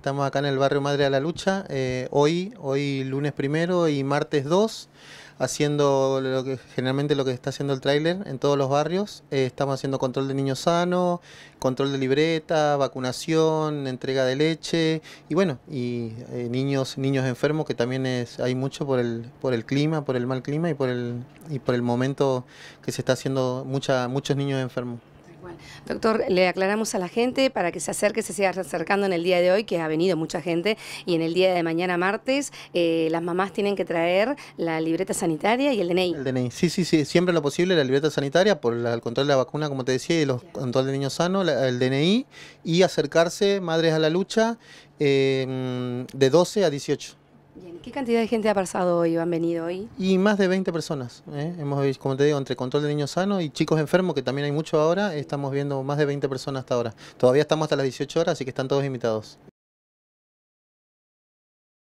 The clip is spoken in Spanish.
Estamos acá en el barrio Madre de la Lucha, eh, hoy, hoy lunes primero y martes 2, haciendo lo que generalmente lo que está haciendo el tráiler en todos los barrios. Eh, estamos haciendo control de niños sanos, control de libreta, vacunación, entrega de leche y bueno, y eh, niños, niños enfermos que también es, hay mucho por el, por el clima, por el mal clima y por el, y por el momento que se está haciendo mucha, muchos niños enfermos. Bueno, doctor, le aclaramos a la gente para que se acerque, se siga acercando en el día de hoy, que ha venido mucha gente, y en el día de mañana martes eh, las mamás tienen que traer la libreta sanitaria y el DNI. El DNI, sí, sí, sí, siempre lo posible, la libreta sanitaria por el control de la vacuna, como te decía, y los control de niños sanos, el DNI, y acercarse, madres a la lucha, eh, de 12 a 18. ¿qué cantidad de gente ha pasado hoy o han venido hoy? Y más de 20 personas. ¿eh? Hemos, eh, como te digo, entre control de niños sano y chicos enfermos, que también hay mucho ahora, estamos viendo más de 20 personas hasta ahora. Todavía estamos hasta las 18 horas, así que están todos invitados.